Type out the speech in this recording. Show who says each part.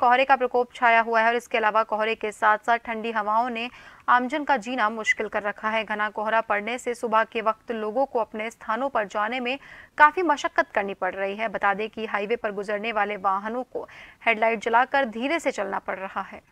Speaker 1: कोहरे का प्रकोप छाया हुआ है और इसके अलावा कोहरे के साथ साथ ठंडी हवाओं ने आमजन का जीना मुश्किल कर रखा है घना कोहरा पड़ने से सुबह के वक्त लोगों को अपने स्थानों पर जाने में काफी मशक्कत करनी पड़ रही है बता दें कि हाईवे पर गुजरने वाले वाहनों को हेडलाइट जलाकर धीरे से चलना पड़ रहा है